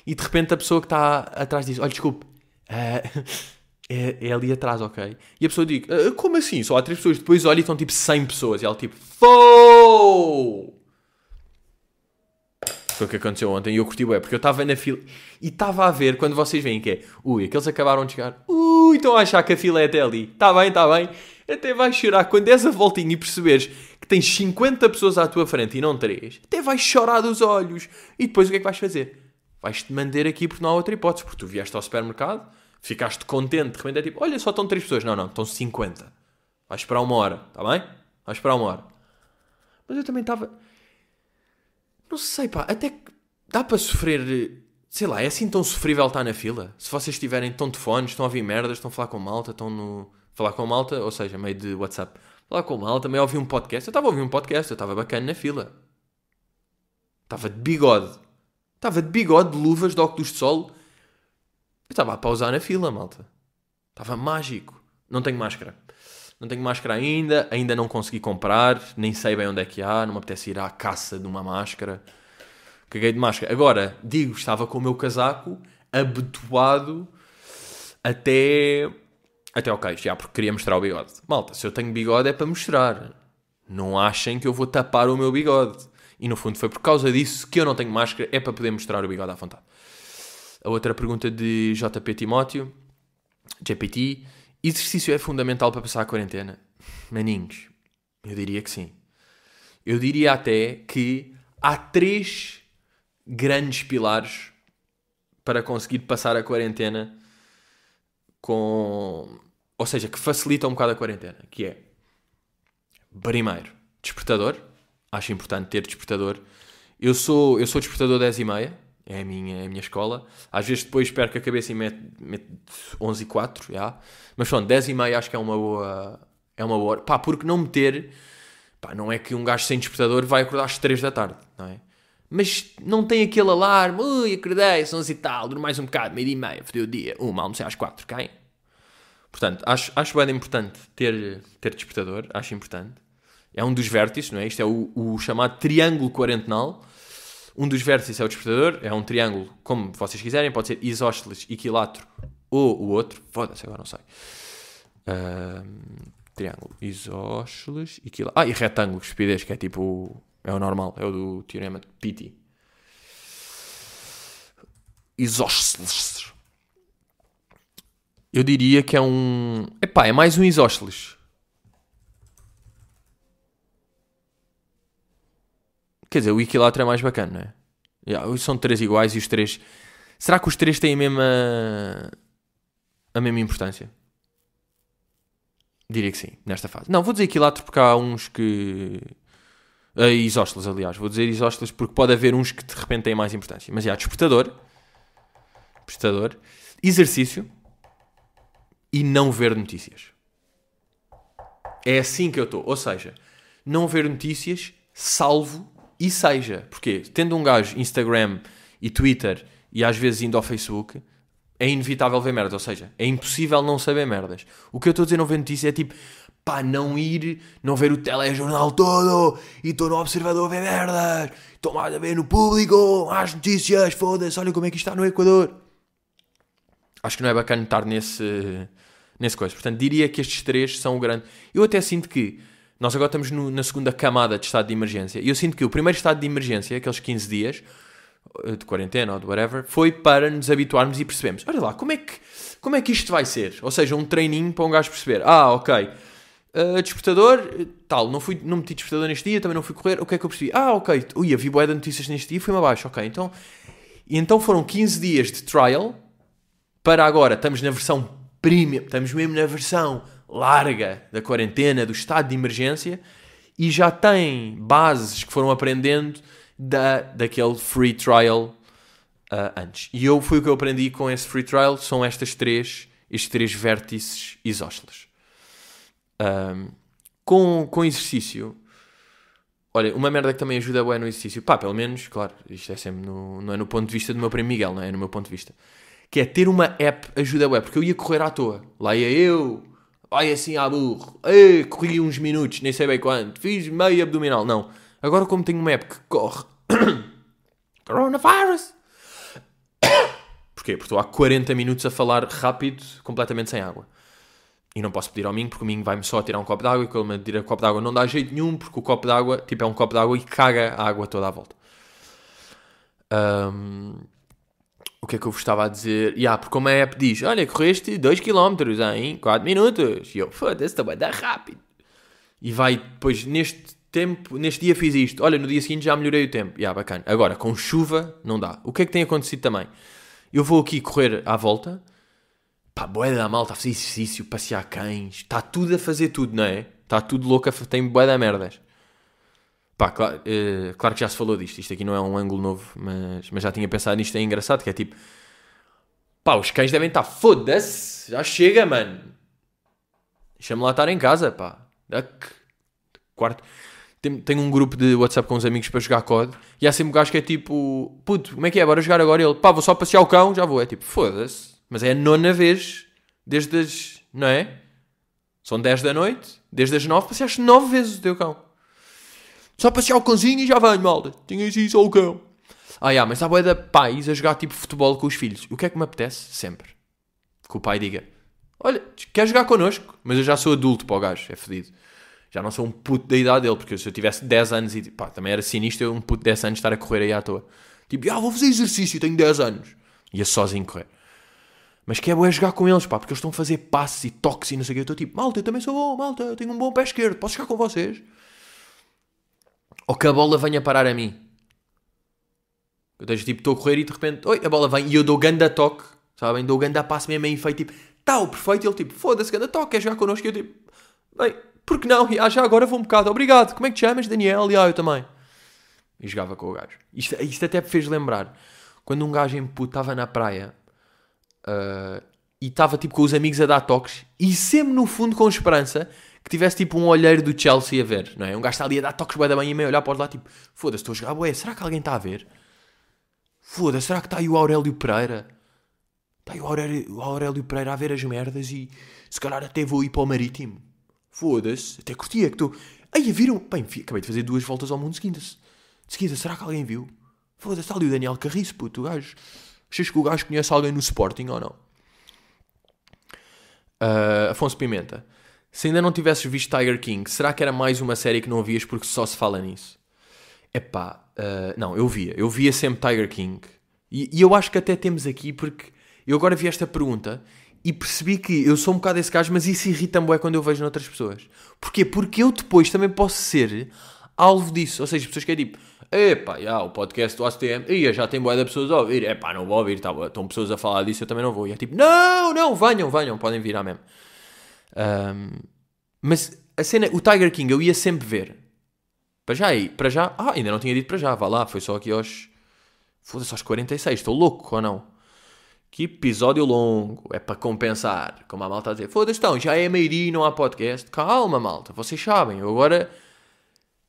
E de repente a pessoa que está atrás diz, olha, desculpe, uh, é, é, ali atrás, ok? E a pessoa diz, ah, como assim? Só há três pessoas. Depois olha e estão tipo 100 pessoas. E ela tipo, fou! Foi o que aconteceu ontem e eu curti é porque eu estava na fila e estava a ver quando vocês veem que é, ui, aqueles acabaram de chegar, ui, estão a achar que a fila é até ali, está bem, está bem, até vais chorar quando és a voltinha e perceberes que tens 50 pessoas à tua frente e não 3, até vais chorar dos olhos e depois o que é que vais fazer? Vais-te manter aqui porque não há outra hipótese, porque tu vieste ao supermercado, Ficaste contente, de repente é tipo, olha, só estão 3 pessoas. Não, não, estão 50. Vais esperar uma hora, está bem? Vais esperar uma hora. Mas eu também estava. Não sei, pá, até que dá para sofrer. Sei lá, é assim tão sofrível estar na fila? Se vocês estiverem tão de fones, estão a ouvir merdas, estão a falar com malta, estão no. Falar com malta, ou seja, meio de WhatsApp. Falar com malta, meio a ouvir um podcast. Eu estava a ouvir um podcast, eu estava bacana na fila. Estava de bigode. Estava de bigode, de luvas, de óculos de sol eu estava a pausar na fila, malta. Estava mágico. Não tenho máscara. Não tenho máscara ainda, ainda não consegui comprar, nem sei bem onde é que há, não me apetece ir à caça de uma máscara. Caguei de máscara. Agora, digo, estava com o meu casaco abotoado até. Até ao queixo, já, porque queria mostrar o bigode. Malta, se eu tenho bigode é para mostrar. Não achem que eu vou tapar o meu bigode. E no fundo foi por causa disso que eu não tenho máscara, é para poder mostrar o bigode à vontade. A outra pergunta de JP Timóteo, JPT, exercício é fundamental para passar a quarentena? Maninhos, eu diria que sim. Eu diria até que há três grandes pilares para conseguir passar a quarentena com. Ou seja, que facilita um bocado a quarentena. Que é. Primeiro, despertador. Acho importante ter despertador. Eu sou, eu sou despertador 10 e meia é a minha, é a minha escola. Às vezes depois perco a cabeça e meto, meto 11 e 4, já. Mas pronto, 10 e meia acho que é uma boa, é uma boa hora. Pá, porque não meter, pá, não é que um gajo sem despertador vai acordar às 3 da tarde, não é? Mas não tem aquele alarme, ui, acordei, são 11 e tal, durmo mais um bocado, meio e meia, fodeu o dia, uma, almocei às 4, caem? Portanto, acho, acho bem importante ter, ter despertador, acho importante. É um dos vértices, não é? Isto é o, o chamado triângulo quarentenal um dos vértices é o despertador, é um triângulo, como vocês quiserem, pode ser isósceles, equilátero ou o outro. Foda-se, agora não sei. Uh, triângulo, isósceles, equilátero. Ah, e retângulo, espidez, que é tipo. É o normal, é o do teorema de Pitti. Isósceles. Eu diria que é um. Epá, é mais um isósceles. Quer dizer, o Equilátero é mais bacana, não é? Yeah, são três iguais e os três. Será que os três têm a mesma. a mesma importância? Diria que sim, nesta fase. Não, vou dizer equilátero porque há uns que. Uh, isósceles, aliás. Vou dizer isósceles porque pode haver uns que de repente têm mais importância. Mas há yeah, despertador. Despertador. Exercício. E não ver notícias. É assim que eu estou. Ou seja, não ver notícias, salvo e seja, porque tendo um gajo Instagram e Twitter e às vezes indo ao Facebook, é inevitável ver merdas, ou seja, é impossível não saber merdas. O que eu estou a dizer não ver notícia é tipo, pá, não ir, não ver o telejornal todo e estou no observador a ver merdas, estou mais a ver no público, as notícias, foda-se, olha como é que isto está no Equador. Acho que não é bacana estar nesse, nesse coisa. Portanto, diria que estes três são o grande. Eu até sinto que nós agora estamos no, na segunda camada de estado de emergência. E eu sinto que o primeiro estado de emergência, aqueles 15 dias eh, de quarentena ou de whatever, foi para nos habituarmos e percebermos: olha lá, como é que, como é que isto vai ser? Ou seja, um treininho para um gajo perceber: ah, ok, uh, despertador, tal, não, fui, não meti despertador neste dia, também não fui correr, o que é que eu percebi? Ah, ok, ui, havia boé de notícias neste dia, fui-me abaixo, ok, então. E então foram 15 dias de trial para agora, estamos na versão premium, estamos mesmo na versão larga da quarentena, do estado de emergência, e já têm bases que foram aprendendo da, daquele free trial uh, antes. E eu fui o que eu aprendi com esse free trial, são estas três, estes três vértices isósceles. Um, com, com exercício, Olha, uma merda que também ajuda é no exercício. Pá, pelo menos, claro, isto é sempre no, não é no ponto de vista do meu primo Miguel, não é? é no meu ponto de vista. Que é ter uma app ajuda é porque eu ia correr à toa. Lá ia eu, Vai assim à burro. Ei, corri uns minutos, nem sei bem quanto. Fiz meio abdominal. Não. Agora, como tenho uma app que corre. Coronavirus! Porquê? Porque estou há 40 minutos a falar rápido, completamente sem água. E não posso pedir ao Mingo, porque o Mingo vai-me só tirar um copo d'água e quando me tira o copo d'água não dá jeito nenhum, porque o copo d'água, tipo, é um copo d'água e caga a água toda à volta. Um, o que é que eu vos estava a dizer? E yeah, porque como a app diz, olha, correste 2km em 4 minutos. E eu, foda-se, também dá rápido. E vai, depois, neste tempo, neste dia fiz isto. Olha, no dia seguinte já melhorei o tempo. E yeah, bacana. Agora, com chuva, não dá. O que é que tem acontecido também? Eu vou aqui correr à volta. Pá, boé da malta a fazer exercício, passear cães. Está tudo a fazer tudo, não é? Está tudo louco, a... tem boé da merdas. Pá, claro, uh, eh, claro que já se falou disto, isto aqui não é um ângulo novo, mas, mas já tinha pensado nisto, é engraçado, que é tipo... Pá, os cães devem estar, foda-se, já chega, mano. Deixa-me lá estar em casa, pá. Quarto... Tenho um grupo de WhatsApp com uns amigos para jogar COD e há sempre um gajo que é tipo, puto, como é que é? Bora jogar agora? E ele, pá, vou só passear o cão, já vou. É tipo, foda-se. Mas é a nona vez desde as. Não é? São 10 da noite, desde as 9 passeaste 9 vezes o teu cão. Só passear o cãozinho e já venho, malta. Tinha assim só o cão. Ah, yeah, mas há boia de pais a jogar tipo futebol com os filhos. O que é que me apetece? Sempre. Que o pai diga: Olha, quer jogar connosco? Mas eu já sou adulto para o gajo, é fedido. Já não sou um puto da idade dele, porque se eu tivesse 10 anos e pá, também era sinistro eu, um puto de 10 anos estar a correr aí à toa. Tipo, ah, vou fazer exercício, tenho 10 anos. Ia sozinho correr. Mas que é bom é jogar com eles, pá, porque eles estão a fazer passes e toques e não sei o que. Eu estou tipo, malta, eu também sou bom, malta, eu tenho um bom pé esquerdo, posso jogar com vocês? ou que a bola venha parar a mim. Eu deixo tipo, estou a correr e de repente, oi, a bola vem e eu dou ganda toque, sabem? Dou ganda passo mesmo em feito, tipo, tal, perfeito. E ele tipo, foda-se, ganda toque, quer jogar connosco? E eu tipo, bem, porque não? E, ah, já agora vou um bocado, obrigado, como é que te chamas, Daniel? E ah, eu também. E jogava com o gajo. Isto, isto até me fez lembrar, quando um gajo em puto estava na praia uh, e estava tipo com os amigos a dar toques e sempre no fundo com esperança que tivesse tipo um olheiro do Chelsea a ver, não é? Um gajo está ali a dar toques bem da manhã e meio olhar para lá tipo, foda-se, estou a jogar, ué, será que alguém está a ver? Foda-se, será que está aí o Aurélio Pereira? Está aí o Aurélio, o Aurélio Pereira a ver as merdas e se calhar até vou ir para o Marítimo. Foda-se, até curtia é que estou... Aí viram? Bem, acabei de fazer duas voltas ao mundo de seguida. -se. seguida, será que alguém viu? Foda-se, está ali o Daniel Carriço, puto, o gajo. Achas que o gajo conhece alguém no Sporting ou não? Uh, Afonso Pimenta. Se ainda não tivesses visto Tiger King, será que era mais uma série que não vias porque só se fala nisso? Epá, uh, não, eu via. Eu via sempre Tiger King. E, e, eu acho que até temos aqui porque eu agora vi esta pergunta e percebi que eu sou um bocado esse gajo, mas isso irrita-me é quando eu vejo noutras pessoas. Porquê? Porque eu depois também posso ser alvo disso. Ou seja, as pessoas que é tipo, epá, já, o podcast do ACTM, aí já tem boia de pessoas a ouvir. Epá, não vou ouvir, tá, estão pessoas a falar disso, eu também não vou. E é tipo, não, não, venham, venham, podem vir à mesmo. Um, mas a cena, o Tiger King eu ia sempre ver. Para já aí, para já. Ah, ainda não tinha dito para já, vá lá, foi só aqui aos. Foda-se aos 46, estou louco ou não? Que episódio longo, é para compensar. Como a malta a dizer, foda-se então, já é meio-dia não há podcast. Calma, malta, vocês sabem, eu agora.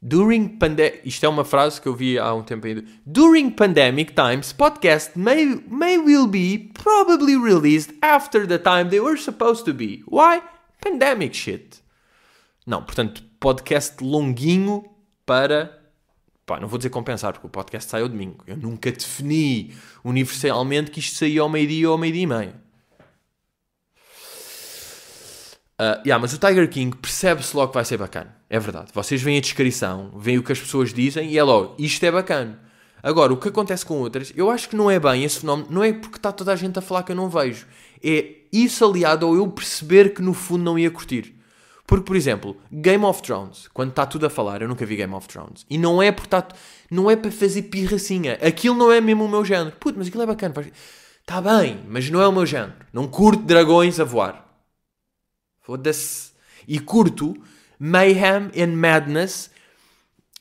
During pandemic. Isto é uma frase que eu vi há um tempo ainda. During pandemic times, podcast may, may will be probably released after the time they were supposed to be. Why? Pandemic shit. Não, portanto, podcast longuinho para. Pá, não vou dizer compensar, porque o podcast sai ao domingo. Eu nunca defini universalmente que isto saía ao meio-dia ou ao meio-dia e meia. Uh, yeah, mas o Tiger King percebe-se logo que vai ser bacana. É verdade. Vocês veem a descrição, veem o que as pessoas dizem e é logo, isto é bacana. Agora, o que acontece com outras, eu acho que não é bem esse fenómeno, não é porque está toda a gente a falar que eu não vejo. É isso aliado ao eu perceber que no fundo não ia curtir. Porque, por exemplo, Game of Thrones, quando está tudo a falar, eu nunca vi Game of Thrones. E não é por estar, tá não é para fazer pirracinha. Aquilo não é mesmo o meu género. Puto, mas aquilo é bacana. Está bem, mas não é o meu género. Não curto dragões a voar. Foda-se. E curto Mayhem and Madness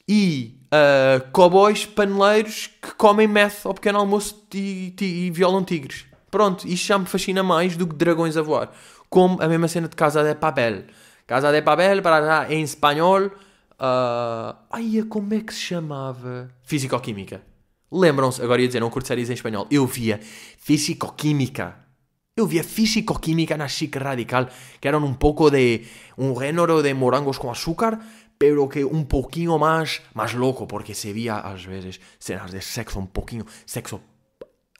e uh, cowboys paneleiros que comem meth ao pequeno almoço e, e, e violam tigres. Pronto, isto já me fascina mais do que dragões a voar. Como a mesma cena de Casa de Papel. Casa de Papel, para já em espanhol. Uh... Ai, como é que se chamava? Físico-Química. Lembram-se, agora ia dizer, não curto séries em espanhol. Eu via Físico-Química. Eu via Físico-Química na Chique Radical, que eram um pouco de. um género de morangos com açúcar, pero que um pouquinho mais, mais louco, porque se via às vezes cenas de sexo, um pouquinho. sexo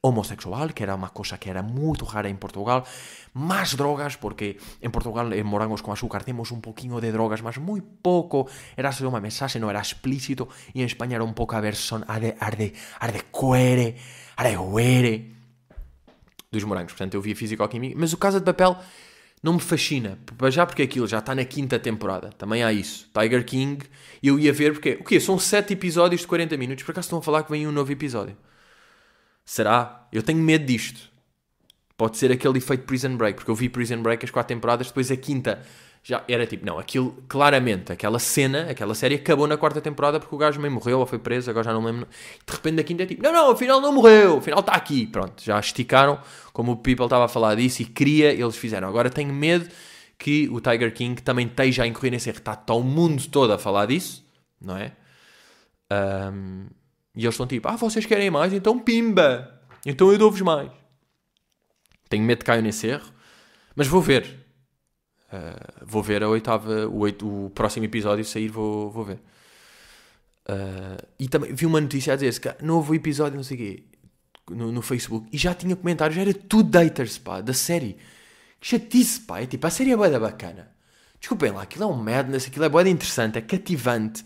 homossexual, que era uma cosa que era muito rara en Portugal, mais drogas, porque en Portugal en eh, Morangos con Azúcar temos un pouquinho de drogas, mas muito pouco era só uma mensagem não era explícito, e en España era un pouco a versión arde, arde, arde cuere, arde huere dos morangos, portanto eu via Físico-Química, mas o Casa de Papel não me fascina, já porque aquilo já está na quinta temporada, também há isso. Tiger King, eu ia ver porque, o quê? São sete episódios de 40 minutos, por acaso estão a falar que vem um novo episódio. Será? Eu tenho medo disto. Pode ser aquele efeito Prison Break, porque eu vi Prison Break as quatro temporadas, depois a quinta já era tipo, não, aquilo, claramente, aquela cena, aquela série acabou na quarta temporada porque o gajo meio morreu ou foi preso, agora já não lembro. De repente a quinta é tipo, não, não, afinal não morreu, afinal está aqui. Pronto, já esticaram, como o People estava a falar disso e queria, eles fizeram. Agora tenho medo que o Tiger King também esteja a incorrer nesse erro. Está, todo o mundo todo a falar disso, não é? Um, e eles estão tipo, ah, vocês querem mais? Então pimba! Então eu dou-vos mais. Tenho medo de cair nesse erro, mas vou ver. Uh, vou ver a oitava, o, oito, o próximo episódio sair, vou, vou ver. Uh, e também vi uma notícia a dizer-se novo episódio, não sei o quê, no, no, Facebook, e já tinha comentários, já era tudo daters, pá, da série. Que chatice, pá, é tipo, a série é boa bacana. Desculpem lá, aquilo é um madness, aquilo é boa interessante, é cativante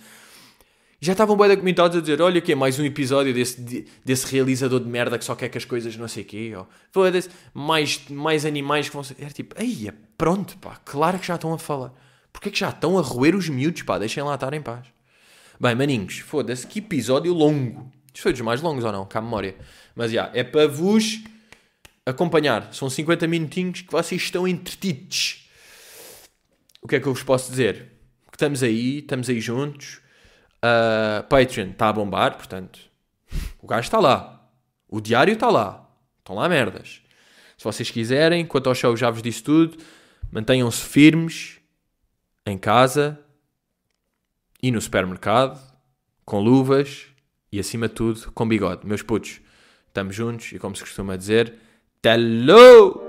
já estavam bem documentados a dizer: olha, o é Mais um episódio desse, desse realizador de merda que só quer que as coisas não sei o quê. Ou, foda-se, mais, mais animais que vão ser. Era tipo, aí, é pronto, pá, claro que já estão a falar. Porquê que já estão a roer os miúdos, pá? Deixem lá estar em paz. Bem, maninhos, foda-se, que episódio longo. Isto foi dos mais longos ou não? Cá memória. Mas já, é para vos acompanhar. São 50 minutinhos que vocês estão entretidos. O que é que eu vos posso dizer? Que estamos aí, estamos aí juntos Uh, Patreon está a bombar, portanto, o gajo está lá. O diário está lá. Estão lá merdas. Se vocês quiserem, quanto ao show já vos disse tudo, mantenham-se firmes em casa e no supermercado, com luvas e acima de tudo com bigode. Meus putos, estamos juntos e como se costuma dizer, talou!